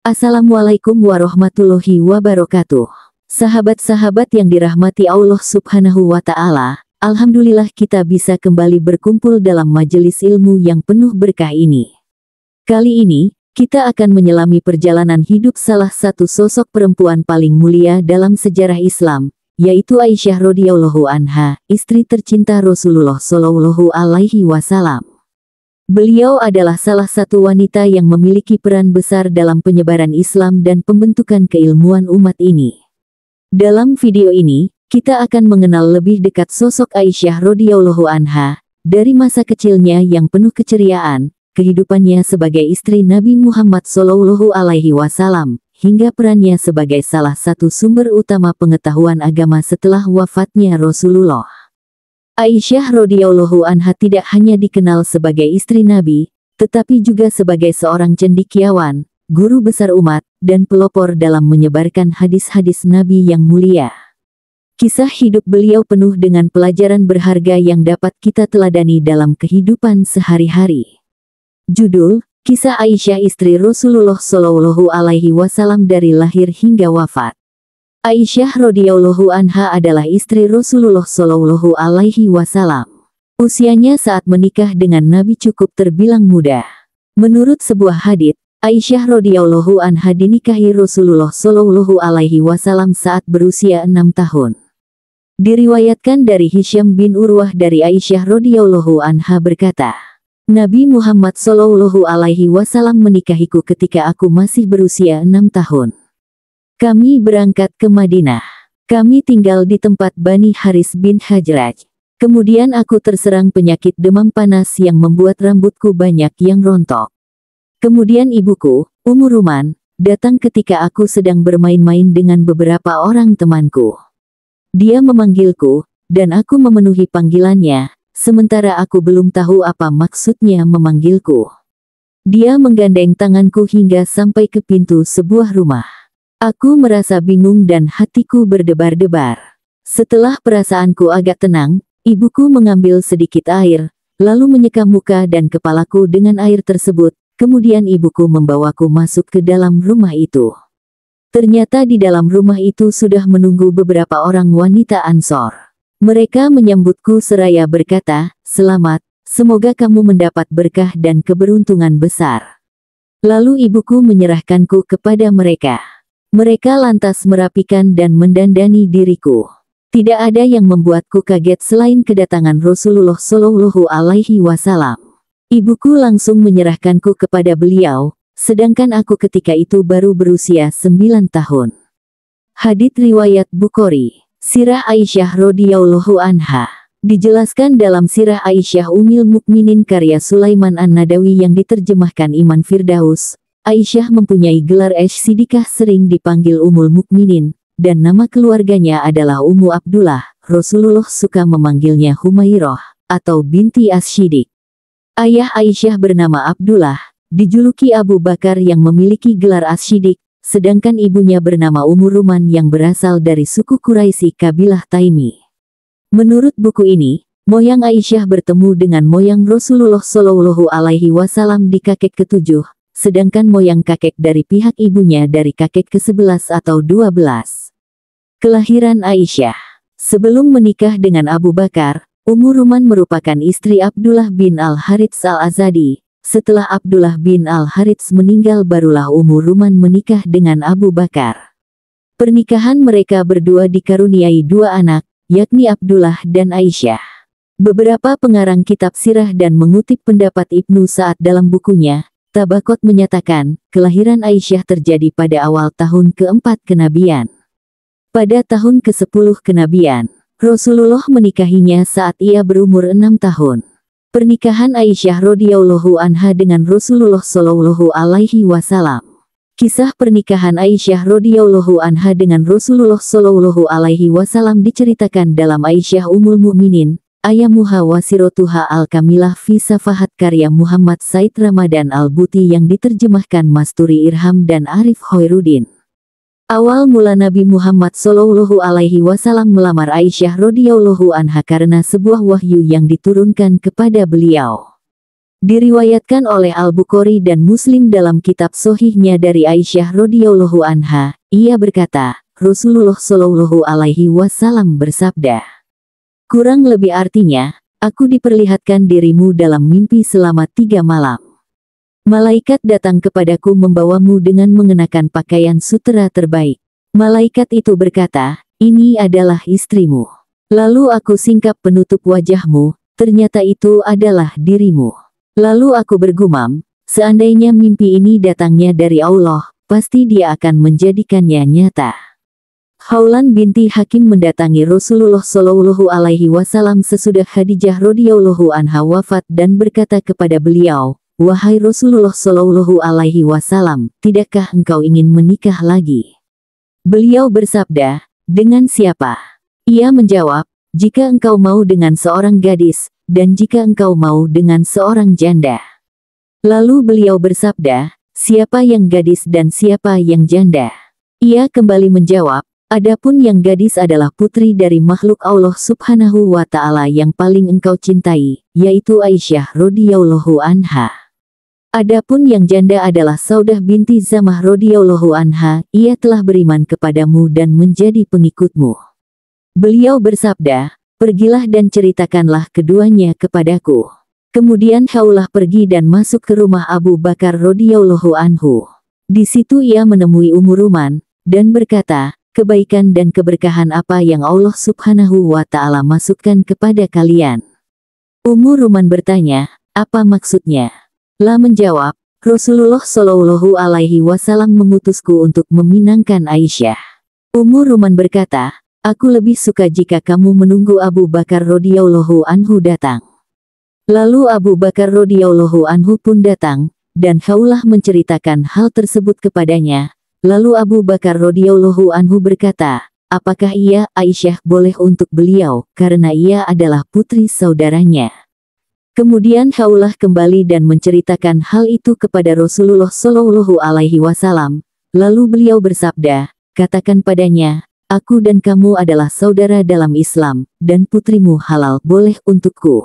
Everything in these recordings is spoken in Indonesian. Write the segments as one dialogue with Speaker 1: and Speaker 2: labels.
Speaker 1: Assalamualaikum warahmatullahi wabarakatuh. Sahabat-sahabat yang dirahmati Allah Subhanahu wa Ta'ala, Alhamdulillah kita bisa kembali berkumpul dalam majelis ilmu yang penuh berkah ini. Kali ini, kita akan menyelami perjalanan hidup salah satu sosok perempuan paling mulia dalam sejarah Islam, yaitu Aisyah radhiyallahu anha, istri tercinta Rasulullah shallallahu alaihi wasallam. Beliau adalah salah satu wanita yang memiliki peran besar dalam penyebaran Islam dan pembentukan keilmuan umat ini. Dalam video ini, kita akan mengenal lebih dekat sosok Aisyah radhiyallahu anha dari masa kecilnya yang penuh keceriaan, kehidupannya sebagai istri Nabi Muhammad sallallahu alaihi wasallam hingga perannya sebagai salah satu sumber utama pengetahuan agama setelah wafatnya Rasulullah. Aisyah radhiyallahu anha tidak hanya dikenal sebagai istri Nabi, tetapi juga sebagai seorang cendikiawan, guru besar umat, dan pelopor dalam menyebarkan hadis-hadis Nabi yang mulia. Kisah hidup beliau penuh dengan pelajaran berharga yang dapat kita teladani dalam kehidupan sehari-hari. Judul, Kisah Aisyah Istri Rasulullah Shallallahu Alaihi Wasallam dari lahir hingga wafat. Aisyah radhiyallahu anha adalah istri Rasulullah shallallahu alaihi wasallam. Usianya saat menikah dengan Nabi cukup terbilang muda. Menurut sebuah hadis, Aisyah radhiyallahu anha dinikahi Rasulullah shallallahu alaihi wasallam saat berusia enam tahun. Diriwayatkan dari Hisham bin Urwah dari Aisyah radhiyallahu anha berkata, Nabi Muhammad shallallahu alaihi wasallam menikahiku ketika aku masih berusia enam tahun. Kami berangkat ke Madinah. Kami tinggal di tempat Bani Haris bin Hajraj. Kemudian aku terserang penyakit demam panas yang membuat rambutku banyak yang rontok. Kemudian ibuku, Umuruman, datang ketika aku sedang bermain-main dengan beberapa orang temanku. Dia memanggilku, dan aku memenuhi panggilannya, sementara aku belum tahu apa maksudnya memanggilku. Dia menggandeng tanganku hingga sampai ke pintu sebuah rumah. Aku merasa bingung dan hatiku berdebar-debar. Setelah perasaanku agak tenang, ibuku mengambil sedikit air, lalu menyeka muka dan kepalaku dengan air tersebut, kemudian ibuku membawaku masuk ke dalam rumah itu. Ternyata di dalam rumah itu sudah menunggu beberapa orang wanita ansor. Mereka menyambutku seraya berkata, selamat, semoga kamu mendapat berkah dan keberuntungan besar. Lalu ibuku menyerahkanku kepada mereka. Mereka lantas merapikan dan mendandani diriku. Tidak ada yang membuatku kaget selain kedatangan Rasulullah Shallallahu Alaihi Wasallam. Ibuku langsung menyerahkanku kepada beliau, sedangkan aku ketika itu baru berusia 9 tahun. Hadit riwayat Bukhari, Sirah Aisyah radhiyallahu anha. Dijelaskan dalam Sirah Aisyah Umil Mukminin karya Sulaiman An-Nadawi yang diterjemahkan Iman Firdaus, Aisyah mempunyai gelar ash Sidikah sering dipanggil Umul Mukminin, dan nama keluarganya adalah umu Abdullah. Rasulullah suka memanggilnya Humairah atau binti Asyidik. Ayah Aisyah bernama Abdullah, dijuluki Abu Bakar yang memiliki gelar Asyidik, sedangkan ibunya bernama Umuruman yang berasal dari suku Quraisy kabilah Taimi. Menurut buku ini, moyang Aisyah bertemu dengan moyang Rasulullah Shallallahu alaihi wasallam di kakek ketujuh, sedangkan moyang kakek dari pihak ibunya dari kakek ke-11 atau 12. Kelahiran Aisyah Sebelum menikah dengan Abu Bakar, Ummu Ruman merupakan istri Abdullah bin Al-Harits Al-Azadi. Setelah Abdullah bin Al-Harits meninggal barulah Ummu Ruman menikah dengan Abu Bakar. Pernikahan mereka berdua dikaruniai dua anak, yakni Abdullah dan Aisyah. Beberapa pengarang kitab sirah dan mengutip pendapat Ibnu Sa'ad dalam bukunya, Tabakot menyatakan, kelahiran Aisyah terjadi pada awal tahun keempat kenabian. Pada tahun ke-10 kenabian, Rasulullah menikahinya saat ia berumur enam tahun. Pernikahan Aisyah radhiyallahu anha dengan Rasulullah shallallahu alaihi wasallam. Kisah pernikahan Aisyah radhiyallahu anha dengan Rasulullah shallallahu alaihi wasallam diceritakan dalam Aisyah Ummul Mukminin Ayamuha Wasirotuha Al-Kamilah Fisa Fahad karya Muhammad Said Ramadan Al-Buti yang diterjemahkan Masturi Irham dan Arif Hoirudin. Awal mula Nabi Muhammad Shallallahu Alaihi Wasallam melamar Aisyah radhiyallahu anha karena sebuah wahyu yang diturunkan kepada beliau. Diriwayatkan oleh Al-Bukhari dan Muslim dalam kitab sohihnya dari Aisyah radhiyallahu anha, ia berkata, Rasulullah Shallallahu Alaihi Wasallam bersabda. Kurang lebih artinya, aku diperlihatkan dirimu dalam mimpi selama tiga malam. Malaikat datang kepadaku membawamu dengan mengenakan pakaian sutera terbaik. Malaikat itu berkata, ini adalah istrimu. Lalu aku singkap penutup wajahmu, ternyata itu adalah dirimu. Lalu aku bergumam, seandainya mimpi ini datangnya dari Allah, pasti dia akan menjadikannya nyata. Haulan binti Hakim mendatangi Rasulullah Shallallahu Alaihi Wasallam sesudah Khadijah radhiyallahu anha wafat dan berkata kepada beliau, Wahai Rasulullah Shallallahu Alaihi Wasallam, tidakkah engkau ingin menikah lagi? Beliau bersabda, dengan siapa? Ia menjawab, jika engkau mau dengan seorang gadis, dan jika engkau mau dengan seorang janda. Lalu beliau bersabda, siapa yang gadis dan siapa yang janda? Ia kembali menjawab, Adapun yang gadis adalah putri dari makhluk Allah subhanahu wa ta'ala yang paling engkau cintai, yaitu Aisyah radhiyallahu anha. Adapun yang janda adalah Saudah binti Zamah radhiyallahu anha, ia telah beriman kepadamu dan menjadi pengikutmu. Beliau bersabda, pergilah dan ceritakanlah keduanya kepadaku. Kemudian Haulah pergi dan masuk ke rumah Abu Bakar radhiyallahu anhu. Di situ ia menemui Umuruman dan berkata, kebaikan dan keberkahan apa yang Allah subhanahu wa ta'ala masukkan kepada kalian. Umur Ruman bertanya, apa maksudnya? La menjawab, Rasulullah Shallallahu Alaihi Wasallam mengutusku untuk meminangkan Aisyah. Umur Ruman berkata, aku lebih suka jika kamu menunggu Abu Bakar radhiyallahu anhu datang. Lalu Abu Bakar radhiyallahu anhu pun datang, dan Khaulah menceritakan hal tersebut kepadanya, Lalu Abu Bakar radhiyallahu anhu berkata, apakah ia, Aisyah, boleh untuk beliau, karena ia adalah putri saudaranya. Kemudian Haulah kembali dan menceritakan hal itu kepada Rasulullah Shallallahu Alaihi Wasallam. Lalu beliau bersabda, katakan padanya, aku dan kamu adalah saudara dalam Islam, dan putrimu halal boleh untukku.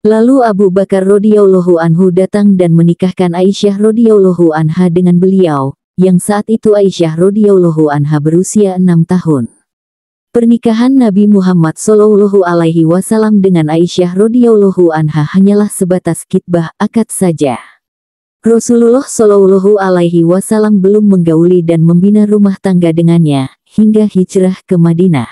Speaker 1: Lalu Abu Bakar radhiyallahu anhu datang dan menikahkan Aisyah radhiyallahu anha dengan beliau, yang saat itu Aisyah radhiyallahu anha berusia enam tahun. Pernikahan Nabi Muhammad Shallallahu Alaihi Wasallam dengan Aisyah radhiyallahu anha hanyalah sebatas kitbah akad saja. Rasulullah Shallallahu Alaihi Wasallam belum menggauli dan membina rumah tangga dengannya hingga hijrah ke Madinah.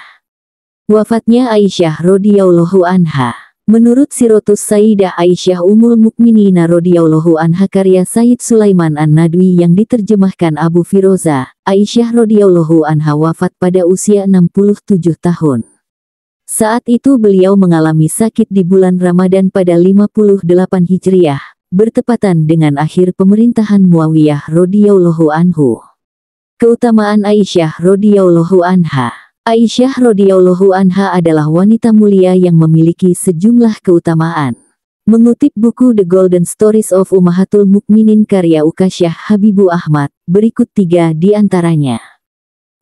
Speaker 1: Wafatnya Aisyah radhiyallahu anha. Menurut Sirotus Saidah Aisyah Umul Mukminina radhiyallahu anha karya Said Sulaiman An-Nadwi yang diterjemahkan Abu Firoza, Aisyah radhiyallahu anha wafat pada usia 67 tahun. Saat itu beliau mengalami sakit di bulan Ramadan pada 58 Hijriah, bertepatan dengan akhir pemerintahan Muawiyah radhiyallahu anhu. Keutamaan Aisyah radhiyallahu anha Aisyah radhiyallahu anha adalah wanita mulia yang memiliki sejumlah keutamaan. Mengutip buku The Golden Stories of Ummahatul Mukminin karya Ukasyah Habibu Ahmad, berikut tiga di antaranya.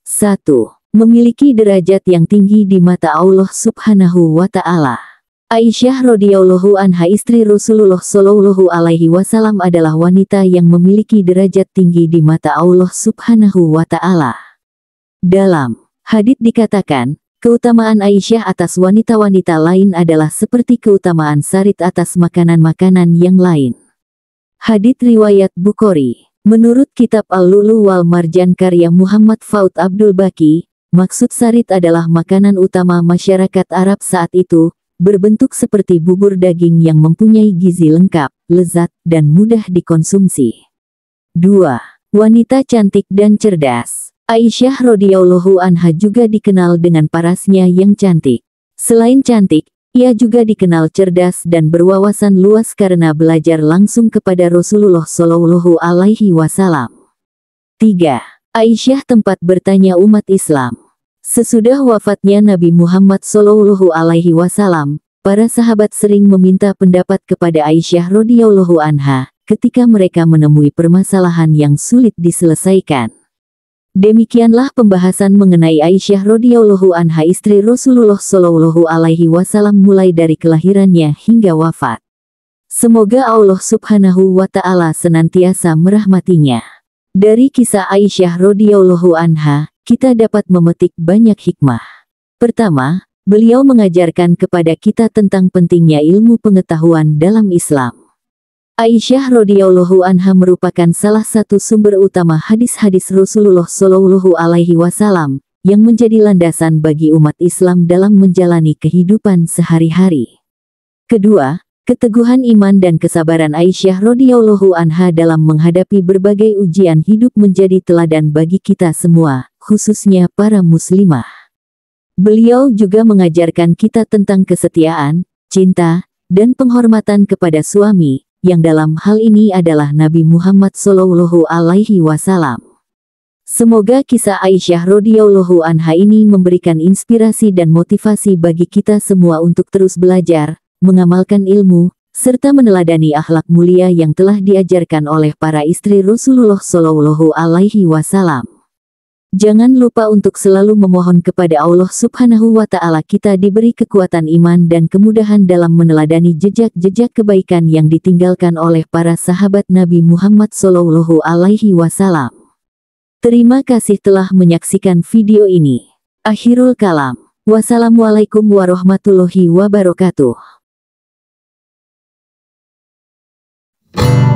Speaker 1: 1. Memiliki derajat yang tinggi di mata Allah Subhanahu wa taala. Aisyah radhiyallahu anha istri Rasulullah shallallahu alaihi wasallam adalah wanita yang memiliki derajat tinggi di mata Allah Subhanahu wa taala. Dalam Hadit dikatakan, keutamaan Aisyah atas wanita-wanita lain adalah seperti keutamaan Sarit atas makanan-makanan yang lain. Hadit Riwayat Bukhari Menurut kitab Al-Lulu wal Marjan karya Muhammad Faut Abdul Baki, maksud Sarit adalah makanan utama masyarakat Arab saat itu, berbentuk seperti bubur daging yang mempunyai gizi lengkap, lezat, dan mudah dikonsumsi. 2. Wanita cantik dan cerdas Aisyah radhiyallahu anha juga dikenal dengan parasnya yang cantik. Selain cantik, ia juga dikenal cerdas dan berwawasan luas karena belajar langsung kepada Rasulullah Shallallahu alaihi wasallam. 3. Aisyah tempat bertanya umat Islam. Sesudah wafatnya Nabi Muhammad Shallallahu Alaihi Wasallam, para sahabat sering meminta pendapat kepada Aisyah radhiyallahu anha ketika mereka menemui permasalahan yang sulit diselesaikan. Demikianlah pembahasan mengenai Aisyah radhiyallahu anha istri Rasulullah shallallahu alaihi wasallam mulai dari kelahirannya hingga wafat. Semoga Allah subhanahu wa taala senantiasa merahmatinya. Dari kisah Aisyah radhiyallahu anha, kita dapat memetik banyak hikmah. Pertama, beliau mengajarkan kepada kita tentang pentingnya ilmu pengetahuan dalam Islam. Aisyah radhiyallahu anha merupakan salah satu sumber utama hadis-hadis Rasulullah Shallallahu alaihi wasallam yang menjadi landasan bagi umat Islam dalam menjalani kehidupan sehari-hari. Kedua, keteguhan iman dan kesabaran Aisyah radhiyallahu anha dalam menghadapi berbagai ujian hidup menjadi teladan bagi kita semua, khususnya para muslimah. Beliau juga mengajarkan kita tentang kesetiaan, cinta, dan penghormatan kepada suami, yang dalam hal ini adalah Nabi Muhammad Shallallahu Alaihi Wasallam. Semoga kisah Aisyah radhiyallahu anha ini memberikan inspirasi dan motivasi bagi kita semua untuk terus belajar, mengamalkan ilmu, serta meneladani akhlak mulia yang telah diajarkan oleh para istri Rasulullah Shallallahu alaihi wasallam. Jangan lupa untuk selalu memohon kepada Allah Subhanahu wa Ta'ala, kita diberi kekuatan iman dan kemudahan dalam meneladani jejak-jejak kebaikan yang ditinggalkan oleh para sahabat Nabi Muhammad Sallallahu Alaihi Wasallam. Terima kasih telah menyaksikan video ini. Akhirul kalam. Wassalamualaikum warahmatullahi wabarakatuh.